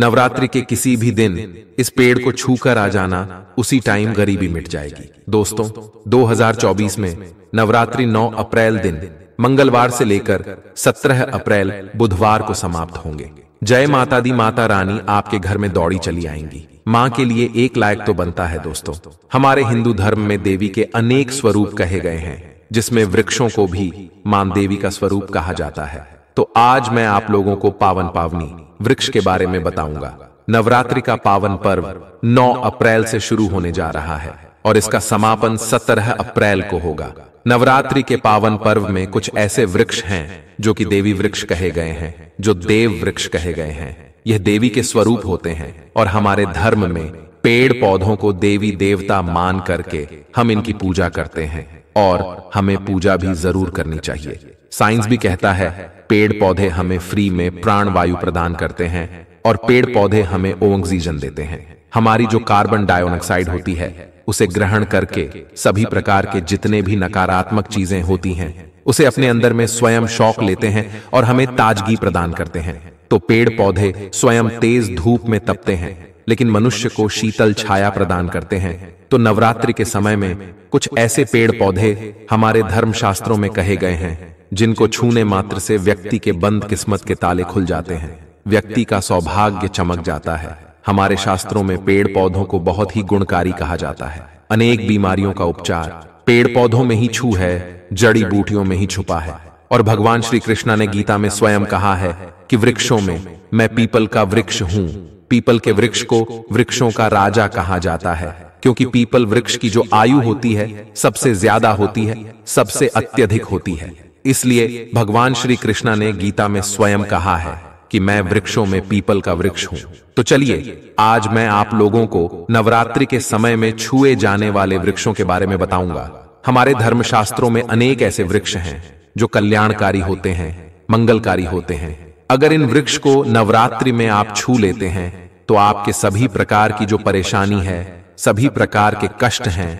नवरात्रि के किसी भी दिन इस पेड़ को छूकर आ जाना उसी टाइम गरीबी मिट जाएगी दोस्तों 2024 में नवरात्रि 9 अप्रैल दिन मंगलवार से लेकर 17 अप्रैल बुधवार को समाप्त होंगे जय माता दी माता रानी आपके घर में दौड़ी चली आएंगी माँ के लिए एक लायक तो बनता है दोस्तों हमारे हिंदू धर्म में देवी के अनेक स्वरूप कहे गए हैं जिसमें वृक्षों को भी मां देवी का स्वरूप कहा जाता है तो आज मैं आप लोगों को पावन पावनी वृक्ष के बारे में बताऊंगा नवरात्रि का पावन पर्व 9 अप्रैल से शुरू होने जा रहा है और इसका समापन 17 अप्रैल को होगा नवरात्रि के पावन पर्व में कुछ ऐसे वृक्ष हैं जो कि देवी वृक्ष कहे गए हैं जो देव वृक्ष कहे गए हैं यह देवी के स्वरूप होते हैं और हमारे धर्म में पेड़ पौधों को देवी देवता मान करके हम इनकी पूजा करते हैं और हमें पूजा भी जरूर करनी चाहिए साइंस भी कहता है पेड़ पौधे हमें फ्री में प्राण वायु प्रदान करते हैं और पेड़ पौधे हमें ऑक्सीजन देते हैं हमारी जो कार्बन डाइऑक्साइड होती है उसे ग्रहण करके सभी प्रकार के जितने भी नकारात्मक चीजें होती हैं उसे अपने अंदर में स्वयं शौक लेते हैं और हमें ताजगी प्रदान करते हैं तो पेड़ पौधे स्वयं तेज धूप में तपते हैं लेकिन मनुष्य को शीतल छाया प्रदान करते हैं तो नवरात्रि के समय में कुछ ऐसे पेड़ पौधे हमारे धर्मशास्त्रों में कहे गए हैं जिनको छूने मात्र से व्यक्ति के बंद किस्मत के ताले खुल जाते हैं व्यक्ति का सौभाग्य चमक जाता है हमारे शास्त्रों में पेड़ पौधों को बहुत ही गुणकारी कहा जाता है अनेक बीमारियों का उपचार पेड़ पौधों में ही छू है जड़ी बूटियों में ही छुपा है और भगवान श्री कृष्णा ने गीता में स्वयं कहा है कि वृक्षों में मैं पीपल का वृक्ष हूँ पीपल के वृक्ष को वृक्षों का राजा कहा जाता है क्योंकि पीपल वृक्ष की जो आयु होती है सबसे ज्यादा होती है सबसे अत्यधिक होती है इसलिए भगवान श्री कृष्णा ने गीता में स्वयं कहा है कि मैं वृक्षों में पीपल का वृक्ष हूं तो चलिए आज मैं आप लोगों को नवरात्रि के समय में छुए जाने वाले वृक्षों के बारे में बताऊंगा हमारे धर्मशास्त्रों में अनेक ऐसे वृक्ष हैं जो कल्याणकारी होते हैं मंगलकारी होते हैं अगर इन वृक्ष को नवरात्रि में आप छू लेते हैं तो आपके सभी प्रकार की जो परेशानी है सभी प्रकार के कष्ट हैं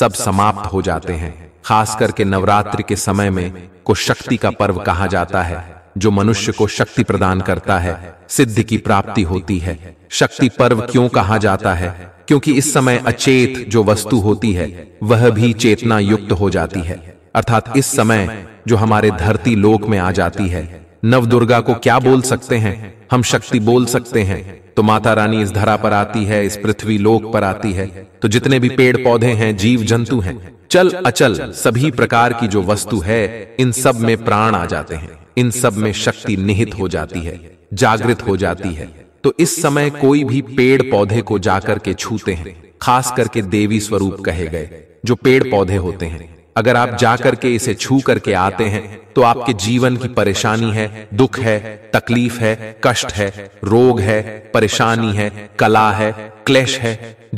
सब समाप्त हो जाते हैं खास करके नवरात्रि के समय में को शक्ति का पर्व कहा जाता है जो मनुष्य को शक्ति प्रदान करता है सिद्धि की प्राप्ति होती है शक्ति पर्व क्यों कहा जाता है क्योंकि इस समय अचेत जो वस्तु होती है वह भी चेतना युक्त हो जाती है अर्थात इस समय जो हमारे धरती लोक में आ जाती है नव दुर्गा को क्या बोल सकते हैं हम शक्ति बोल सकते हैं तो माता रानी इस धरा पर आती है इस पृथ्वी लोक पर आती है तो जितने भी पेड़ पौधे हैं जीव जंतु हैं चल अचल सभी प्रकार की जो वस्तु है इन सब में प्राण आ जाते हैं इन सब में शक्ति निहित हो जाती है जागृत हो जाती है तो इस समय कोई भी पेड़ पौधे को जाकर के छूते हैं खास करके देवी स्वरूप कहे गए जो पेड़ पौधे होते हैं अगर आप जा करके इसे छू करके आते हैं तो आपके जीवन की परेशानी है दुख है तकलीफ है कष्ट है रोग है परेशानी है कला है क्लेश है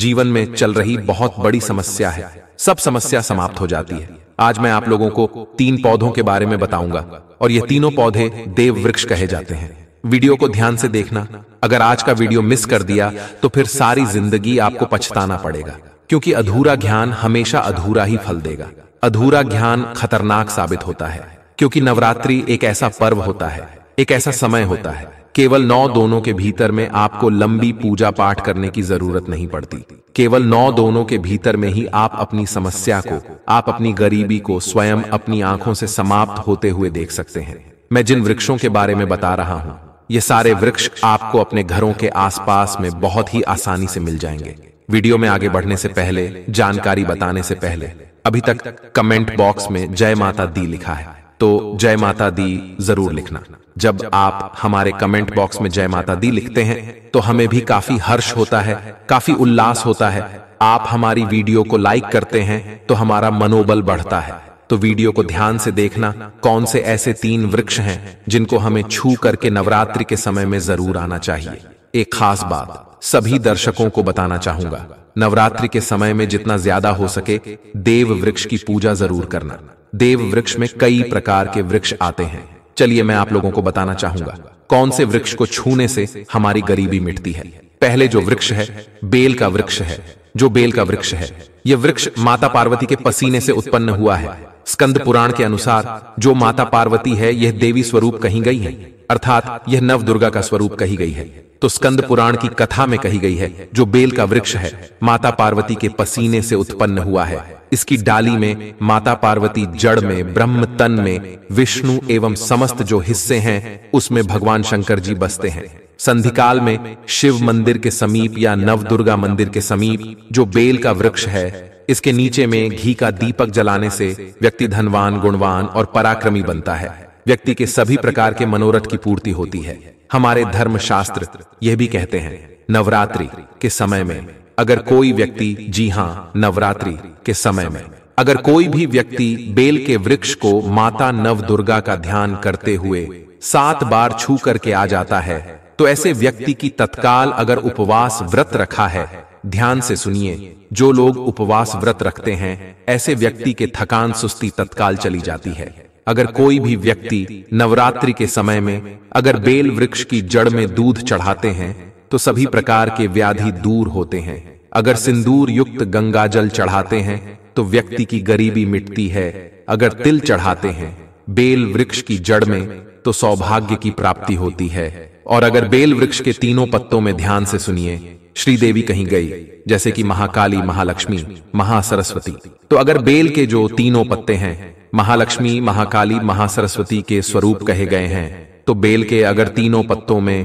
जीवन में चल रही बहुत बड़ी समस्या है सब समस्या समाप्त हो जाती है आज मैं आप लोगों को तीन पौधों के बारे में बताऊंगा और ये तीनों पौधे देव वृक्ष कहे जाते हैं वीडियो को ध्यान से देखना अगर आज का वीडियो मिस कर दिया तो फिर सारी जिंदगी आपको पछताना पड़ेगा क्योंकि अधूरा ज्ञान हमेशा अधूरा ही फल देगा अधूरा ज्ञान खतरनाक साबित होता है क्योंकि नवरात्रि एक ऐसा पर्व होता है एक ऐसा समय होता है केवल नौ दोनों के भीतर में आपको लंबी पूजा पाठ करने की जरूरत नहीं पड़ती केवल नौ दोनों के भीतर में ही आप अपनी समस्या को आप अपनी गरीबी को स्वयं अपनी आंखों से समाप्त होते हुए देख सकते हैं मैं जिन वृक्षों के बारे में बता रहा हूं ये सारे वृक्ष आपको अपने घरों के आसपास में बहुत ही आसानी से मिल जाएंगे वीडियो में आगे बढ़ने से पहले जानकारी बताने से पहले अभी तक कमेंट बॉक्स में जय माता दी लिखा है तो जय माता दी जरूर लिखना जब आप हमारे कमेंट बॉक्स में जय माता दी लिखते हैं तो हमें भी काफी हर्ष होता है काफी उल्लास होता है आप हमारी वीडियो को लाइक करते हैं तो हमारा मनोबल बढ़ता है तो वीडियो को ध्यान से देखना कौन से ऐसे तीन वृक्ष हैं जिनको हमें छू करके नवरात्रि के समय में जरूर आना चाहिए एक खास बात सभी दर्शकों को बताना चाहूंगा नवरात्रि के समय में जितना ज्यादा हो सके देव वृक्ष की पूजा जरूर करना देव वृक्ष में कई प्रकार के वृक्ष आते हैं चलिए मैं आप लोगों को बताना चाहूंगा कौन से वृक्ष को छूने से हमारी गरीबी मिटती है पहले जो वृक्ष है बेल का वृक्ष है जो बेल का वृक्ष है यह वृक्ष माता पार्वती के पसीने से उत्पन्न हुआ है स्कंद पुराण के अनुसार जो माता पार्वती है यह देवी स्वरूप कही गई है अर्थात यह नव दुर्गा का स्वरूप कही गई है तो स्कंद पुराण की कथा में कही गई है जो बेल का वृक्ष है माता पार्वती के पसीने से उत्पन्न हुआ है इसकी डाली में माता पार्वती जड़ में ब्रह्म तन में विष्णु एवं समस्त जो हिस्से हैं उसमें भगवान शंकर जी बसते हैं संधिकाल में शिव मंदिर के समीप या नव दुर्गा मंदिर के समीप जो बेल का वृक्ष है इसके नीचे में घी का दीपक जलाने से व्यक्ति धनवान गुणवान और पराक्रमी बनता है व्यक्ति के सभी प्रकार के मनोरथ की पूर्ति होती है हमारे धर्म शास्त्र यह भी कहते हैं नवरात्रि के समय में अगर कोई व्यक्ति जी हाँ नवरात्रि के समय में अगर कोई भी व्यक्ति बेल के वृक्ष को माता नव दुर्गा का ध्यान करते हुए सात बार छू करके आ जाता है तो ऐसे व्यक्ति की तत्काल अगर उपवास व्रत रखा है ध्यान से सुनिए जो लोग उपवास व्रत रखते हैं ऐसे व्यक्ति के थकान सुस्ती तत्काल चली जाती है अगर कोई भी व्यक्ति नवरात्रि के समय में अगर बेल वृक्ष की जड़ में दूध चढ़ाते हैं तो सभी प्रकार के व्याधि दूर होते हैं अगर सिंदूर युक्त गंगा जल चढ़ाते हैं तो व्यक्ति की गरीबी मिटती है अगर तिल चढ़ाते हैं बेल वृक्ष की जड़ में तो सौभाग्य की प्राप्ति होती है और अगर बेल वृक्ष के तीनों पत्तों में ध्यान से सुनिए श्रीदेवी कहीं गई जैसे कि महाकाली महालक्ष्मी महासरस्वती तो अगर बेल के जो तीनों पत्ते हैं महालक्ष्मी महाकाली महासरस्वती के स्वरूप कहे गए हैं तो बेल के अगर तीनों पत्तों में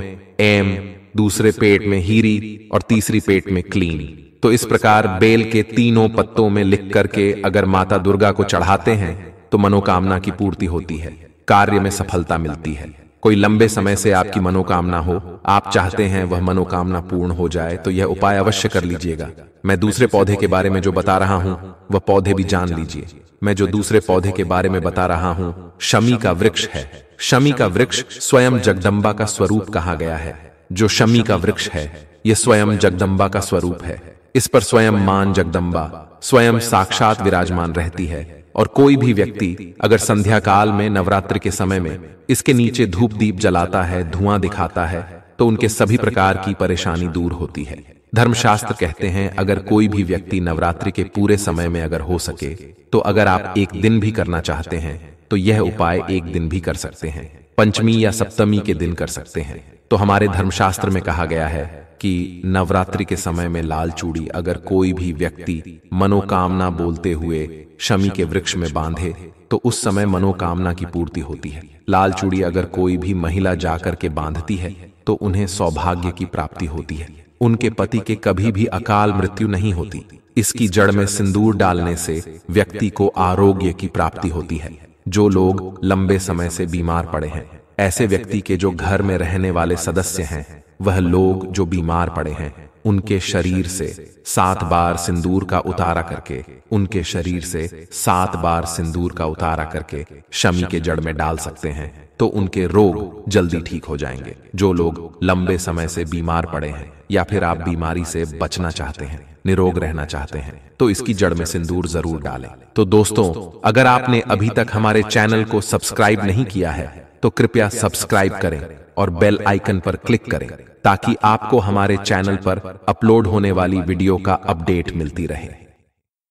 एम दूसरे पेट में हीरी और तीसरी पेट में क्लीन तो इस प्रकार बेल के तीनों पत्तों में लिख करके अगर माता दुर्गा को चढ़ाते हैं तो मनोकामना की पूर्ति होती है कार्य में सफलता मिलती है कोई लंबे समय से आपकी मनोकामना हो आप चाहते हैं वह मनोकामना पूर्ण हो जाए तो यह उपाय अवश्य कर लीजिएगा मैं दूसरे पौधे के बारे में जो बता रहा हूँ वह पौधे भी जान लीजिए मैं जो दूसरे पौधे के बारे में बता रहा हूँ शमी का वृक्ष है शमी का वृक्ष स्वयं जगदम्बा का स्वरूप कहा गया है जो शमी का वृक्ष है यह स्वयं जगदम्बा का स्वरूप है इस पर स्वयं मान जगदम्बा स्वयं साक्षात विराजमान रहती है और कोई भी व्यक्ति अगर संध्या काल में नवरात्र के समय में इसके नीचे धूप दीप जलाता है धुआं दिखाता है तो उनके सभी प्रकार की परेशानी दूर होती है धर्मशास्त्र कहते हैं अगर कोई भी व्यक्ति नवरात्रि के पूरे समय में अगर हो सके तो अगर आप एक दिन भी करना चाहते हैं तो यह उपाय एक दिन भी कर सकते हैं पंचमी या सप्तमी के दिन कर सकते हैं तो हमारे धर्मशास्त्र में कहा गया है कि नवरात्रि के समय में लाल चूड़ी अगर कोई भी व्यक्ति मनोकामना बोलते हुए शमी के वृक्ष में बांधे तो उस समय मनोकामना की पूर्ति होती है लाल चूड़ी अगर कोई भी महिला जाकर के बांधती है तो उन्हें सौभाग्य की प्राप्ति होती है उनके पति के कभी भी अकाल मृत्यु नहीं होती इसकी जड़ में सिंदूर डालने से व्यक्ति को आरोग्य की प्राप्ति होती है जो लोग लंबे समय से बीमार पड़े हैं ऐसे व्यक्ति के जो घर में रहने वाले सदस्य हैं वह लोग जो बीमार पड़े हैं उनके शरीर से सात बार सिंदूर का उतारा करके उनके शरीर से सात बार सिंदूर का उतारा करके शमी के जड़ में डाल सकते हैं तो उनके रोग जल्दी ठीक हो जाएंगे जो लोग लंबे समय से बीमार पड़े हैं या फिर आप बीमारी से बचना चाहते हैं निरोग रहना चाहते हैं तो इसकी जड़ में सिंदूर जरूर डालें तो दोस्तों अगर आपने अभी तक हमारे चैनल को सब्सक्राइब नहीं किया है तो कृपया सब्सक्राइब करें और बेल आइकन पर क्लिक करें ताकि आपको हमारे चैनल पर अपलोड होने वाली वीडियो का अपडेट मिलती रहे